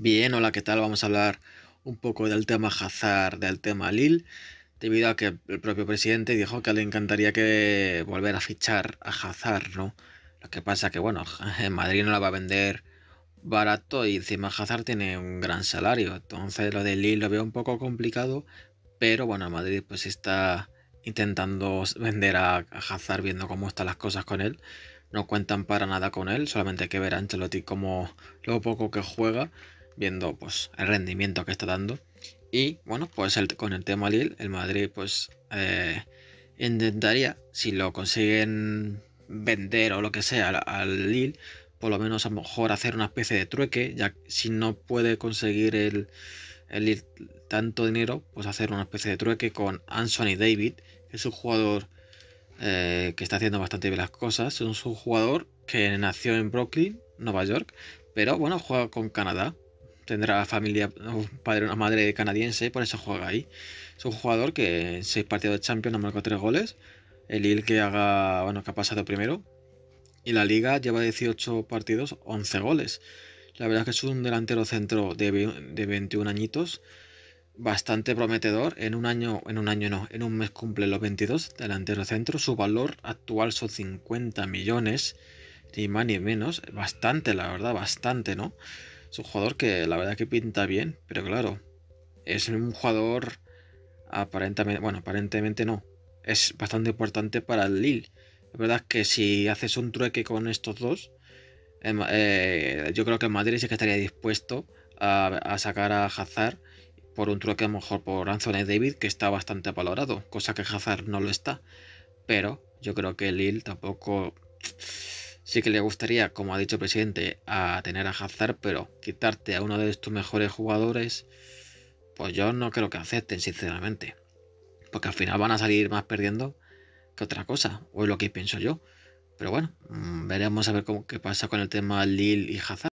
Bien, hola, ¿qué tal? Vamos a hablar un poco del tema Hazard, del tema Lille, debido a que el propio presidente dijo que le encantaría que volver a fichar a Hazard, ¿no? Lo que pasa que, bueno, en Madrid no la va a vender barato y encima Hazard tiene un gran salario, entonces lo de Lille lo veo un poco complicado, pero bueno, Madrid pues está intentando vender a Hazard viendo cómo están las cosas con él. No cuentan para nada con él, solamente hay que ver a Ancelotti como lo poco que juega viendo pues el rendimiento que está dando. Y bueno, pues con el tema Lille, el Madrid pues eh, intentaría, si lo consiguen vender o lo que sea al, Lille, por lo menos a lo mejor hacer una especie de trueque, ya si no puede conseguir el, Lille tanto dinero, pues hacer una especie de trueque con Anthony David, que es un jugador eh, que está haciendo bastante bien las cosas. Es un subjugador que nació en Brooklyn, Nueva York, pero bueno, juega con Canadá tendrá familia, un padre, una madre canadiense, por eso juega ahí. Es un jugador que en seis partidos de Champions ha marcado tres goles. El il que haga, bueno, que ha pasado primero. Y la liga lleva 18 partidos, 11 goles. La verdad es que es un delantero centro de, de 21 añitos, bastante prometedor. En un año, en un año no, en un mes cumple los 22 delantero centro. Su valor actual son 50 millones, ni más ni menos. Bastante, la verdad, bastante, ¿no? Es un jugador que la verdad que pinta bien, pero claro, es un jugador aparentemente, bueno, aparentemente no, es bastante importante para el Lille. La verdad es que si haces un trueque con estos dos, eh, yo creo que el Madrid sí que estaría dispuesto a, sacar a Hazard por un trueque a lo mejor por Anthony David, que está bastante valorado, cosa que Hazard no lo está. Pero yo creo que el Lille tampoco sí que le gustaría, como ha dicho el presidente, a tener a Hazard, pero quitarte a uno de tus mejores jugadores, pues yo no creo que acepten, sinceramente. Porque al final van a salir más perdiendo que otra cosa, o es lo que pienso yo. Pero bueno, mm, veremos a ver cómo, qué pasa con el tema Lil y Hazard.